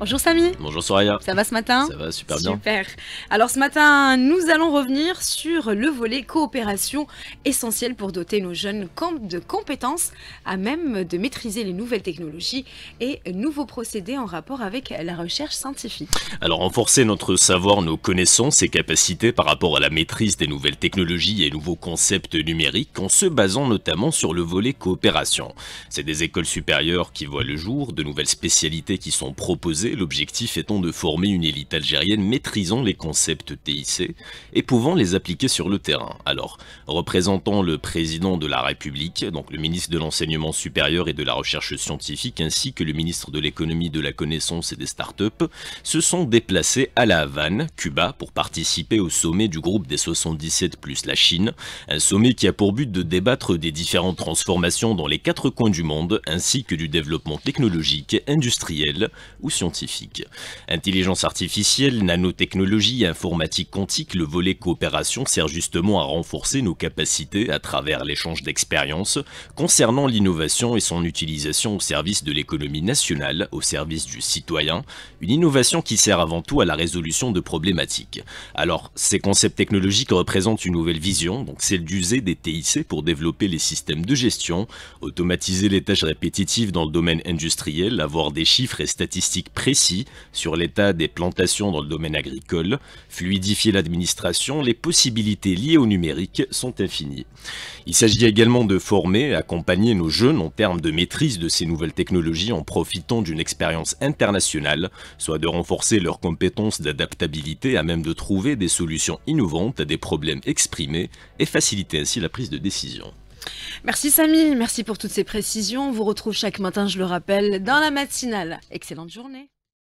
Bonjour Samy. Bonjour Soraya. Ça va ce matin Ça va super, bien. Super. Alors ce matin, nous allons revenir sur le volet coopération essentiel pour doter nos jeunes de compétences à même de maîtriser les nouvelles technologies et nouveaux procédés en rapport avec la recherche scientifique. Alors renforcer notre savoir, nos connaissances et capacités par rapport à la maîtrise des nouvelles technologies et nouveaux concepts numériques en se basant notamment sur le volet coopération. C'est des écoles supérieures qui voient le jour, de nouvelles spécialités qui sont proposées l'objectif étant de former une élite algérienne maîtrisant les concepts TIC et pouvant les appliquer sur le terrain. Alors, représentant le président de la République, donc le ministre de l'Enseignement supérieur et de la Recherche scientifique, ainsi que le ministre de l'Économie, de la Connaissance et des Start-up, se sont déplacés à La Havane, Cuba, pour participer au sommet du groupe des 77 plus la Chine, un sommet qui a pour but de débattre des différentes transformations dans les quatre coins du monde, ainsi que du développement technologique, industriel ou scientifique. Intelligence artificielle, nanotechnologie, informatique quantique, le volet coopération sert justement à renforcer nos capacités à travers l'échange d'expériences concernant l'innovation et son utilisation au service de l'économie nationale, au service du citoyen, une innovation qui sert avant tout à la résolution de problématiques. Alors, ces concepts technologiques représentent une nouvelle vision, donc celle d'user des TIC pour développer les systèmes de gestion, automatiser les tâches répétitives dans le domaine industriel, avoir des chiffres et statistiques précis précis sur l'état des plantations dans le domaine agricole, fluidifier l'administration, les possibilités liées au numérique sont infinies. Il s'agit également de former et accompagner nos jeunes en termes de maîtrise de ces nouvelles technologies en profitant d'une expérience internationale, soit de renforcer leurs compétences d'adaptabilité à même de trouver des solutions innovantes à des problèmes exprimés et faciliter ainsi la prise de décision. Merci Samy, merci pour toutes ces précisions. On vous retrouve chaque matin, je le rappelle, dans la matinale. Excellente journée.